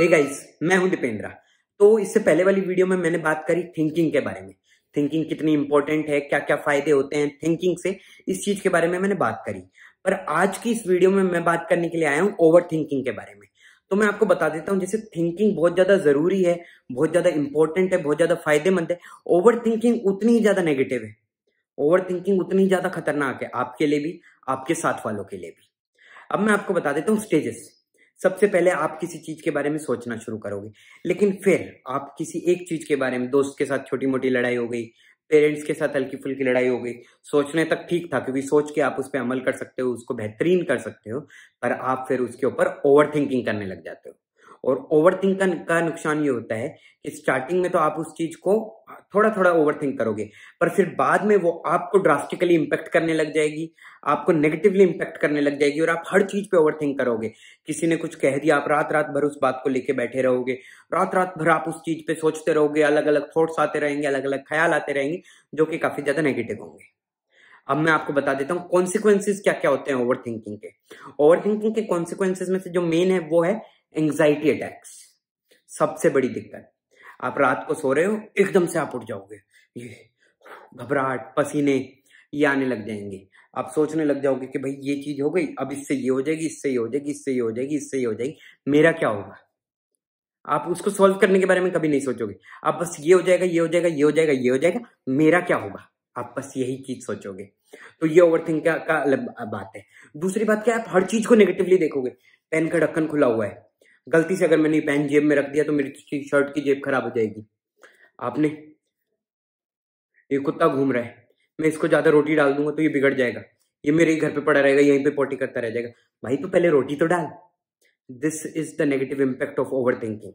हे hey guys मैं हूं दीपेंद्रा तो इससे पहले वाली वीडियो में मैंने बात करी थिंकिंग के बारे में थिंकिंग कितनी इंपॉर्टेंट है क्या क्या फायदे होते हैं थिंकिंग से इस चीज के बारे में मैंने बात करी पर आज की इस वीडियो में मैं बात करने के लिए आया हूँ ओवर थिंकिंग के बारे में तो मैं आपको बता देता हूँ जैसे थिंकिंग बहुत ज्यादा जरूरी है बहुत ज्यादा इंपॉर्टेंट है बहुत ज्यादा फायदेमंद है ओवर थिंकिंग उतनी ही ज्यादा नेगेटिव है ओवर थिंकिंग उतनी ही ज्यादा खतरनाक है आपके लिए भी आपके साथ वालों के लिए भी अब मैं आपको बता देता हूँ स्टेजेस सबसे पहले आप किसी चीज के बारे में सोचना शुरू करोगे लेकिन फिर आप किसी एक चीज के बारे में दोस्त के साथ छोटी मोटी लड़ाई हो गई पेरेंट्स के साथ हल्की फुल्की लड़ाई हो गई सोचने तक ठीक था क्योंकि सोच के आप उस पर अमल कर सकते हो उसको बेहतरीन कर सकते हो पर आप फिर उसके ऊपर ओवर थिंकिंग करने लग जाते हो और ओवर थिंकिंग का नुकसान ये होता है कि स्टार्टिंग में तो आप उस चीज को थोड़ा थोड़ा थिंक करोगे पर फिर बाद में वो आपको ड्रास्टिकली इम्पैक्ट करने लग जाएगी आपको नेगेटिवली इम्पैक्ट करने लग जाएगी और आप हर चीज पे थिंक करोगे किसी ने कुछ कह दिया आप रात रात भर उस बात को लेके बैठे रहोगे रात रात भर आप उस चीज पे सोचते रहोगे अलग अलग थॉट्स आते रहेंगे अलग अलग ख्याल आते रहेंगे जो कि काफी ज्यादा नेगेटिव होंगे अब मैं आपको बता देता हूँ कॉन्सिक्वेंसेज क्या क्या होते हैं ओवर थिंकिंग के ओवर थिंकिंग के कॉन्सिक्वेंसेज में से जो मेन है वो है एंग्जाइटी अटैक्स सबसे बड़ी दिक्कत आप रात को सो रहे हो एकदम से आप उठ जाओगे ये घबराहट पसीने ये आने लग जाएंगे आप सोचने लग जाओगे कि भाई ये चीज हो गई अब इससे ये हो जाएगी इससे ये हो जाएगी इससे ये हो जाएगी इससे ये हो जाएगी मेरा क्या होगा आप उसको सॉल्व करने के बारे में कभी नहीं सोचोगे आप बस ये हो जाएगा ये हो जाएगा ये हो जाएगा ये हो जाएगा मेरा क्या होगा आप बस यही चीज सोचोगे तो ये ओवर थिंक का, का अलग मतलब बात है दूसरी बात क्या आप हर चीज को नेगेटिवली देखोगे पेन का ढक्कन खुला हुआ है गलती से अगर मैंने पेन जेब में रख दिया तो मेरी टी शर्ट की जेब खराब हो जाएगी आपने ये कुत्ता घूम रहा है मैं इसको ज़्यादा रोटी डाल दूंगा तो ये बिगड़ जाएगा ये मेरे ही घर पे पड़ा रहेगा यहीं पे पोटी करता रह जाएगा भाई तो पहले रोटी तो डाल this is the negative impact of overthinking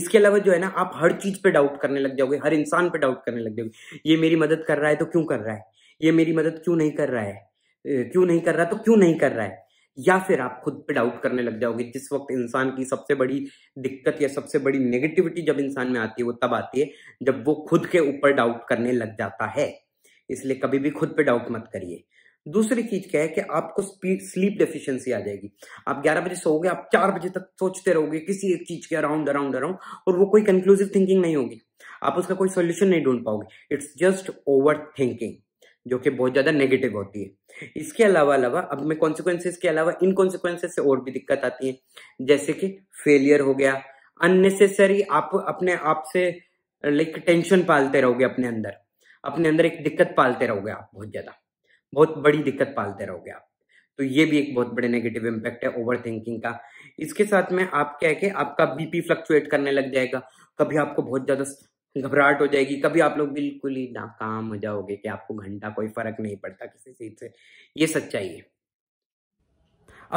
इसके अलावा जो है ना आप हर चीज पे डाउट करने लग जाओगे हर इंसान पे डाउट करने लग जाओगे ये मेरी मदद कर रहा है तो क्यों कर रहा है ये मेरी मदद क्यों नहीं कर रहा है क्यों नहीं कर रहा तो क्यों नहीं कर रहा है या फिर आप खुद पे डाउट करने लग जाओगे जिस वक्त इंसान की सबसे बड़ी दिक्कत या सबसे बड़ी नेगेटिविटी जब इंसान में आती है वो तब आती है जब वो खुद के ऊपर डाउट करने लग जाता है इसलिए कभी भी खुद पे डाउट मत करिए दूसरी चीज क्या है कि आपको स्लीप डेफिशिएंसी आ जाएगी आप 11 बजे सोओगे आप 4 बजे तक सोचते रहोगे किसी एक चीज के अराउंड अराउंड अराउंड और वो कोई कंक्लूसिव थिंकिंग नहीं होगी आप उसका कोई सोल्यूशन नहीं ढूंढ पाओगे इट्स जस्ट ओवर थिंकिंग जो कि बहुत ज़्यादा नेगेटिव होती है इसके अलावा अलावा अब मैं कॉन्सिक्वेंसेज के अलावा इन कॉन्सिक्वेंसेज से और भी दिक्कत आती है जैसे कि फेलियर हो गया अननेसेसरी आप अपने आप से लाइक टेंशन पालते रहोगे अपने अंदर अपने अंदर एक दिक्कत पालते रहोगे आप बहुत ज़्यादा बहुत बड़ी दिक्कत पालते रहोगे आप तो ये भी एक बहुत बड़े नेगेटिव इम्पैक्ट है ओवर थिंकिंग का इसके साथ में आप क्या है कि आपका बीपी फ्लक्चुएट करने लग जाएगा कभी आपको बहुत ज़्यादा घबराहट हो जाएगी कभी आप लोग बिल्कुल ही नाकाम हो जाओगे कि आपको घंटा कोई फर्क नहीं पड़ता किसी चीज से ये सच्चाई है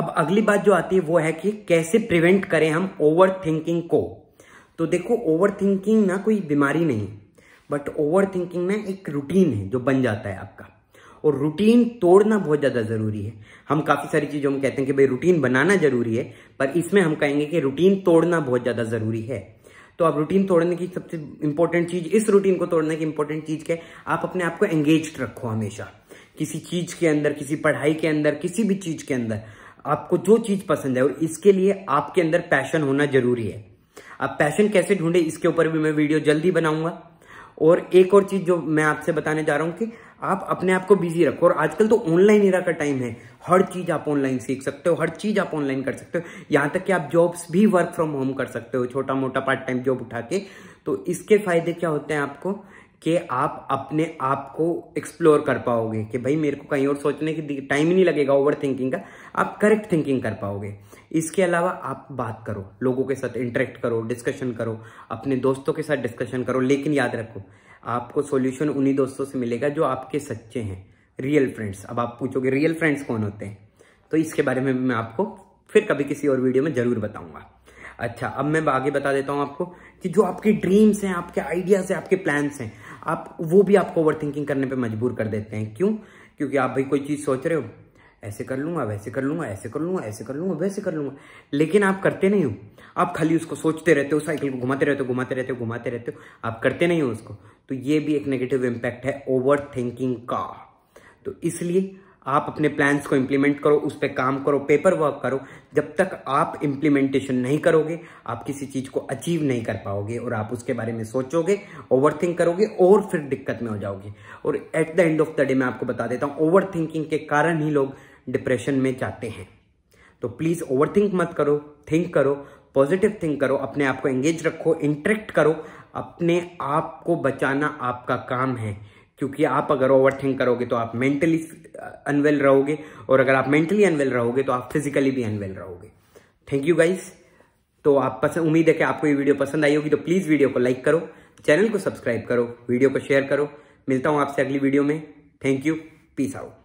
अब अगली बात जो आती है वो है कि कैसे प्रिवेंट करें हम ओवर थिंकिंग को तो देखो ओवर थिंकिंग ना कोई बीमारी नहीं बट ओवर थिंकिंग ना एक रूटीन है जो बन जाता है आपका और रूटीन तोड़ना बहुत ज़्यादा ज़रूरी है हम काफ़ी सारी चीज़ों में कहते हैं कि भाई रूटीन बनाना ज़रूरी है पर इसमें हम कहेंगे कि रूटीन तोड़ना बहुत ज़्यादा ज़रूरी है तो आप रूटीन तोड़ने की सबसे इंपॉर्टेंट चीज इस रूटीन को तोड़ने की इंपॉर्टेंट चीज क्या आप अपने आप को एंगेज रखो हमेशा किसी चीज के अंदर किसी पढ़ाई के अंदर किसी भी चीज के अंदर आपको जो चीज पसंद है और इसके लिए आपके अंदर पैशन होना जरूरी है आप पैशन कैसे ढूंढे इसके ऊपर भी मैं वीडियो जल्दी बनाऊंगा और एक और चीज जो मैं आपसे बताने जा रहा हूं कि आप अपने आप को बिजी रखो और आजकल तो ऑनलाइन इरा का टाइम है हर चीज़ आप ऑनलाइन सीख सकते हो हर चीज़ आप ऑनलाइन कर सकते हो यहां तक कि आप जॉब्स भी वर्क फ्रॉम होम कर सकते हो छोटा मोटा पार्ट टाइम जॉब उठा के तो इसके फायदे क्या होते हैं आपको कि आप अपने आप को एक्सप्लोर कर पाओगे कि भाई मेरे को कहीं और सोचने की टाइम ही नहीं लगेगा ओवर थिंकिंग का आप करेक्ट थिंकिंग कर पाओगे इसके अलावा आप बात करो लोगों के साथ इंटरेक्ट करो डिस्कशन करो अपने दोस्तों के साथ डिस्कशन करो लेकिन याद रखो आपको सॉल्यूशन उन्हीं दोस्तों से मिलेगा जो आपके सच्चे हैं रियल फ्रेंड्स अब आप पूछोगे रियल फ्रेंड्स कौन होते हैं तो इसके बारे में मैं आपको फिर कभी किसी और वीडियो में ज़रूर बताऊंगा अच्छा अब मैं आगे बता देता हूं आपको कि जो आपके ड्रीम्स हैं आपके आइडियाज़ हैं आपके प्लान्स हैं आप वो भी आपको ओवर थिंकिंग करने पर मजबूर कर देते हैं क्यों क्योंकि आप भाई कोई चीज़ सोच रहे हो ऐसे कर लूंगा वैसे कर लूंगा ऐसे कर लूंगा ऐसे कर लूंगा वैसे कर लूंगा लेकिन आप करते नहीं हो आप खाली उसको सोचते रहते हो साइकिल को घुमाते रहते हो घुमाते रहते हो घुमाते रहते हो आप करते नहीं हो उसको तो ये भी एक नेगेटिव इम्पैक्ट है ओवर थिंकिंग का तो इसलिए आप अपने प्लान्स को इम्प्लीमेंट करो उस पर काम करो पेपर वर्क करो जब तक आप इम्प्लीमेंटेशन नहीं करोगे आप किसी चीज़ को अचीव नहीं कर पाओगे और आप उसके बारे में सोचोगे ओवर थिंक करोगे और फिर दिक्कत में हो जाओगे और at the end of the day मैं आपको बता देता हूँ ओवर थिंकिंग के कारण ही लोग डिप्रेशन में जाते हैं तो प्लीज़ ओवर थिंक मत करो थिंक करो पॉजिटिव थिंक करो अपने आप को एंगेज रखो इंटरेक्ट करो अपने आप को बचाना आपका काम है क्योंकि आप अगर ओवरथिंक करोगे तो आप मेंटली अनवेल रहोगे और अगर आप मेंटली अनवेल रहोगे तो आप फिजिकली भी अनवेल रहोगे थैंक यू गाइस तो आप पसंद उम्मीद है कि आपको ये वीडियो पसंद आई होगी तो प्लीज़ वीडियो को लाइक करो चैनल को सब्सक्राइब करो वीडियो को शेयर करो मिलता हूं आपसे अगली वीडियो में थैंक यू पीस आउट